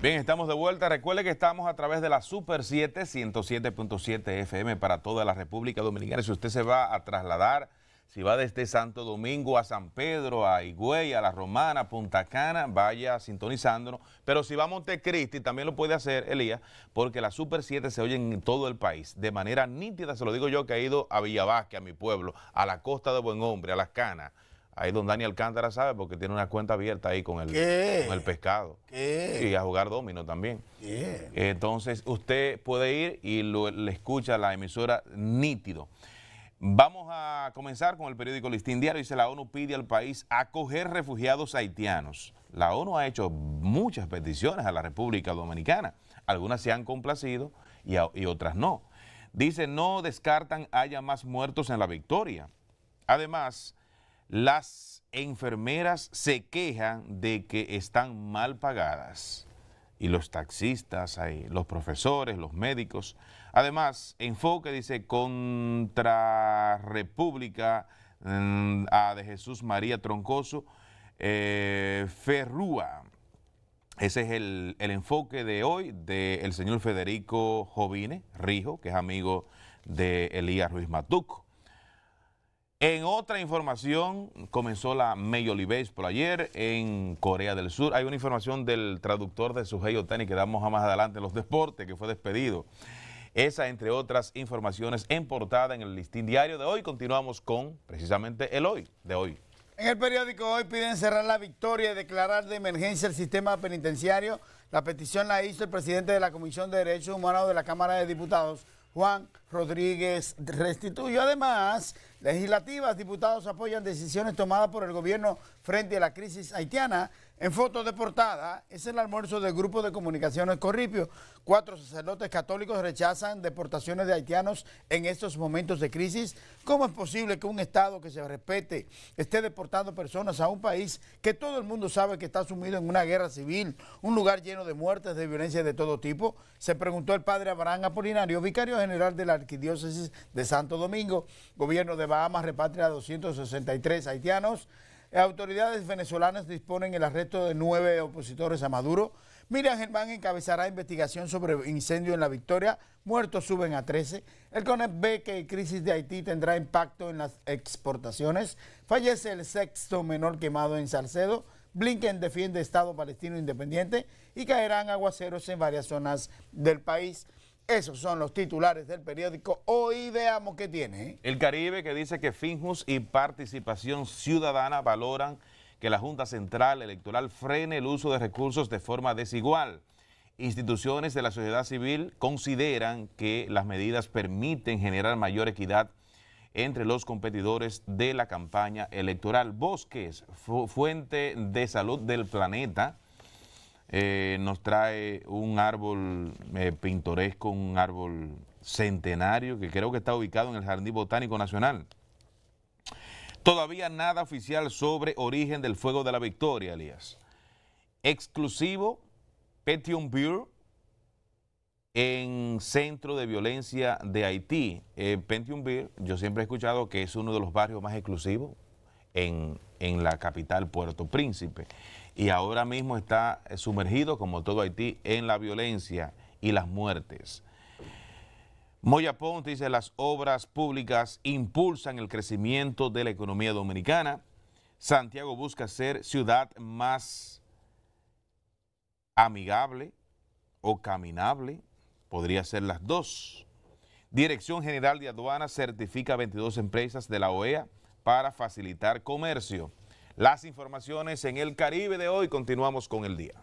Bien, estamos de vuelta. Recuerde que estamos a través de la Super 7, 107.7 FM para toda la República Dominicana. Si usted se va a trasladar, si va desde Santo Domingo a San Pedro, a Higüey, a La Romana, Punta Cana, vaya sintonizándonos. Pero si va a Montecristi, también lo puede hacer, Elías, porque la Super 7 se oye en todo el país, de manera nítida. Se lo digo yo que he ido a Villavasque, a mi pueblo, a la costa de Buen Hombre, a Las Canas. Ahí don Daniel Alcántara sabe porque tiene una cuenta abierta ahí con el, el pescado. Y a jugar domino también. Entonces usted puede ir y le escucha la emisora nítido. Vamos a comenzar con el periódico Listín Diario. Dice la ONU pide al país acoger refugiados haitianos. La ONU ha hecho muchas peticiones a la República Dominicana. Algunas se han complacido y otras no. Dice no descartan haya más muertos en la victoria. Además, las enfermeras se quejan de que están mal pagadas y los taxistas, los profesores, los médicos. Además, enfoque, dice, contra República mm, de Jesús María Troncoso eh, Ferrúa. Ese es el, enfoque de hoy del señor Federico Jovine Rijo, que es amigo de Elías Ruiz Matuco. En otra información, comenzó la Major League Baseball ayer en Corea del Sur. Hay una información del traductor de Suhei Otani que damos a más adelante en los deportes, que fue despedido. Esa, entre otras informaciones, en portada en el listín diario de hoy. Continuamos con, precisamente, el hoy de hoy. En el periódico hoy piden cerrar la victoria y declarar de emergencia el sistema penitenciario. La petición la hizo el presidente de la Comisión de Derechos Humanos de la Cámara de Diputados, Juan Rodríguez Restituyo. Además, Legislativas, diputados apoyan decisiones tomadas por el gobierno frente a la crisis haitiana. En foto de portada, es el almuerzo del Grupo de Comunicaciones Corripio. Cuatro sacerdotes católicos rechazan deportaciones de haitianos en estos momentos de crisis. ¿Cómo es posible que un Estado que se respete esté deportando personas a un país que todo el mundo sabe que está sumido en una guerra civil, un lugar lleno de muertes, de violencia de todo tipo? Se preguntó el padre Abraham Apolinario, vicario general de la Arquidiócesis de Santo Domingo. Gobierno de Bahamas repatria a 263 haitianos. Autoridades venezolanas disponen el arresto de nueve opositores a Maduro. Miriam Germán encabezará investigación sobre incendio en La Victoria. Muertos suben a 13. El CONEP ve que crisis de Haití tendrá impacto en las exportaciones. Fallece el sexto menor quemado en Salcedo. Blinken defiende Estado palestino independiente y caerán aguaceros en varias zonas del país. Esos son los titulares del periódico. Hoy veamos qué tiene. ¿eh? El Caribe que dice que Finjus y Participación Ciudadana valoran que la Junta Central Electoral frene el uso de recursos de forma desigual. Instituciones de la sociedad civil consideran que las medidas permiten generar mayor equidad entre los competidores de la campaña electoral. Bosques, fuente de salud del planeta, eh, nos trae un árbol eh, pintoresco, un árbol centenario que creo que está ubicado en el Jardín Botánico Nacional. Todavía nada oficial sobre origen del fuego de la victoria, Elías. Exclusivo Pentium Beer en Centro de Violencia de Haití. Eh, Pentium Beer, yo siempre he escuchado que es uno de los barrios más exclusivos en, en la capital Puerto Príncipe y ahora mismo está eh, sumergido, como todo Haití, en la violencia y las muertes. Moya Ponte dice, las obras públicas impulsan el crecimiento de la economía dominicana. Santiago busca ser ciudad más amigable o caminable, podría ser las dos. Dirección General de Aduanas certifica 22 empresas de la OEA para facilitar comercio. Las informaciones en el Caribe de hoy, continuamos con el día.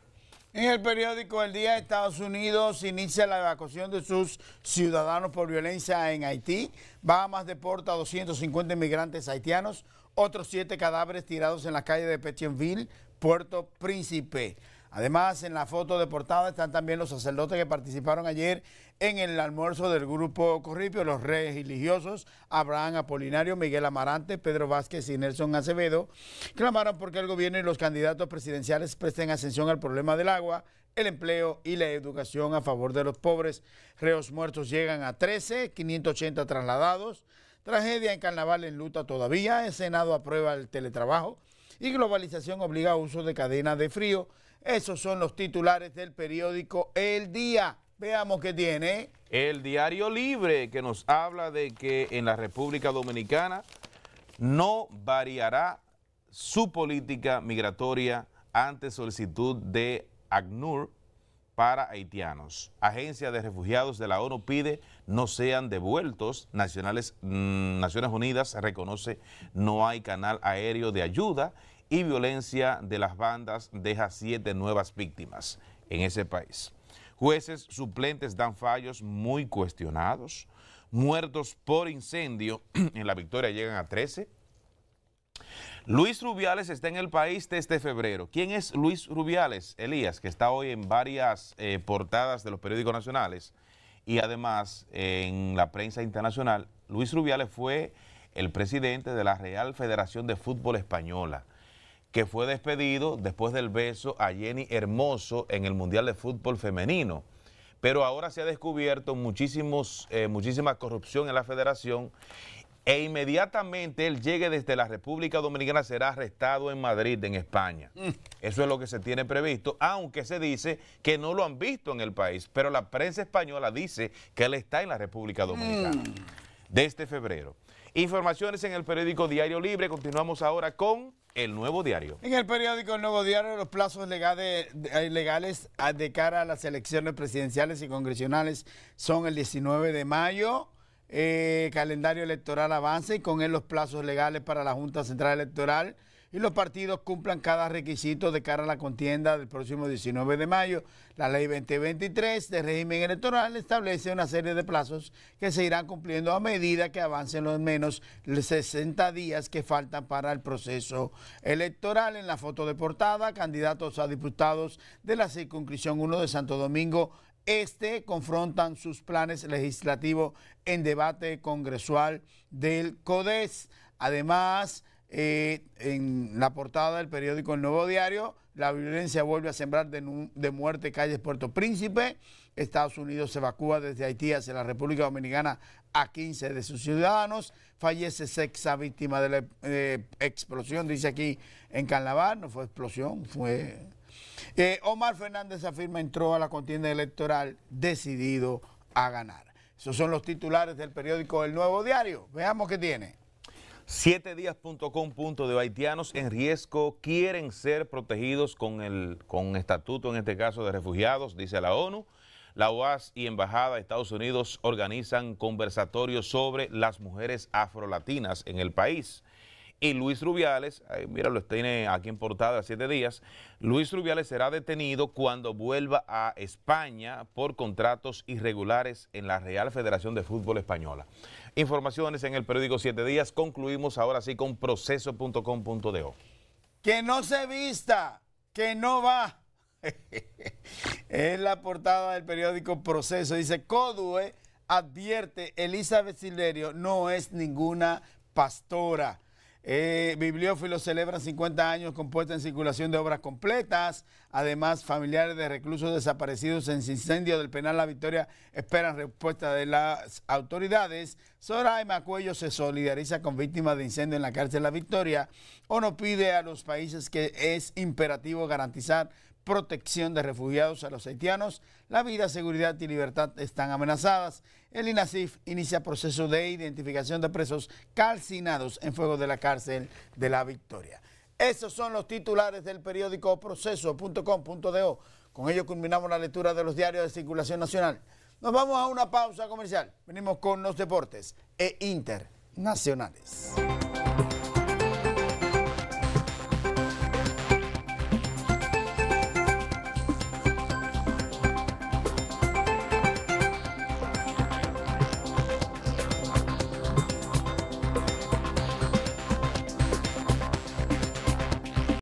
En el periódico El Día Estados Unidos inicia la evacuación de sus ciudadanos por violencia en Haití. Bahamas deporta a 250 inmigrantes haitianos, otros siete cadáveres tirados en la calle de Petionville, Puerto Príncipe. Además, en la foto de portada están también los sacerdotes que participaron ayer en el almuerzo del grupo Corripio, los reyes religiosos Abraham Apolinario, Miguel Amarante, Pedro Vázquez y Nelson Acevedo, clamaron porque el gobierno y los candidatos presidenciales presten atención al problema del agua, el empleo y la educación a favor de los pobres. Reos muertos llegan a 13, 580 trasladados. Tragedia en carnaval en luta todavía. El Senado aprueba el teletrabajo y globalización obliga a uso de cadena de frío. Esos son los titulares del periódico El Día. Veamos qué tiene. El diario Libre que nos habla de que en la República Dominicana no variará su política migratoria ante solicitud de ACNUR para haitianos. Agencia de Refugiados de la ONU pide no sean devueltos. Nacionales, mm, Naciones Unidas reconoce no hay canal aéreo de ayuda y violencia de las bandas deja siete nuevas víctimas en ese país. Jueces suplentes dan fallos muy cuestionados. Muertos por incendio en la victoria llegan a 13. Luis Rubiales está en el país desde febrero. ¿Quién es Luis Rubiales? Elías, que está hoy en varias eh, portadas de los periódicos nacionales y además en la prensa internacional. Luis Rubiales fue el presidente de la Real Federación de Fútbol Española, que fue despedido después del beso a Jenny Hermoso en el Mundial de Fútbol Femenino. Pero ahora se ha descubierto eh, muchísima corrupción en la federación e inmediatamente él llegue desde la República Dominicana será arrestado en Madrid, en España. Mm. Eso es lo que se tiene previsto, aunque se dice que no lo han visto en el país, pero la prensa española dice que él está en la República Dominicana mm. de desde febrero. Informaciones en el periódico Diario Libre. Continuamos ahora con el Nuevo Diario. En el periódico El Nuevo Diario, los plazos eh, legales ah, de cara a las elecciones presidenciales y congresionales son el 19 de mayo el eh, calendario electoral avance y con él los plazos legales para la Junta Central Electoral y los partidos cumplan cada requisito de cara a la contienda del próximo 19 de mayo. La ley 2023 de régimen electoral establece una serie de plazos que se irán cumpliendo a medida que avancen los menos 60 días que faltan para el proceso electoral. En la foto de portada, candidatos a diputados de la circunscripción 1 de Santo Domingo este confrontan sus planes legislativos en debate congresual del CODES. Además, eh, en la portada del periódico El Nuevo Diario, la violencia vuelve a sembrar de, muerte calles Puerto Príncipe. Estados Unidos se evacúa desde Haití hacia la República Dominicana a 15 de sus ciudadanos. Fallece sexta víctima de la eh, explosión, dice aquí en Carnaval. No fue explosión, fue eh, Omar Fernández afirma entró a la contienda electoral decidido a ganar. Esos son los titulares del periódico El Nuevo Diario. Veamos qué tiene. 7 de haitianos en riesgo quieren ser protegidos con el con estatuto, en este caso de refugiados, dice la ONU. La OAS y Embajada de Estados Unidos organizan conversatorios sobre las mujeres afrolatinas en el país y Luis Rubiales, mira, lo tiene aquí en portada siete días, Luis Rubiales será detenido cuando vuelva a España por contratos irregulares en la Real Federación de Fútbol Española. Informaciones en el periódico Siete Días. Concluimos ahora sí con proceso.com.de Que no se vista, que no va. es la portada del periódico Proceso. Dice, Codue advierte, Elizabeth Silverio no es ninguna pastora. Eh, bibliófilos celebran 50 años con puesta en circulación de obras completas. Además, familiares de reclusos desaparecidos en incendio del penal La Victoria esperan respuesta de las autoridades. Soraima Cuello se solidariza con víctimas de incendio en la cárcel La Victoria. o no pide a los países que es imperativo garantizar protección de refugiados a los haitianos, la vida, seguridad y libertad están amenazadas. El INASIF inicia proceso de identificación de presos calcinados en fuego de la cárcel de la Victoria. Esos son los titulares del periódico proceso.com.do. Con ello culminamos la lectura de los diarios de circulación nacional. Nos vamos a una pausa comercial. Venimos con los deportes e internacionales.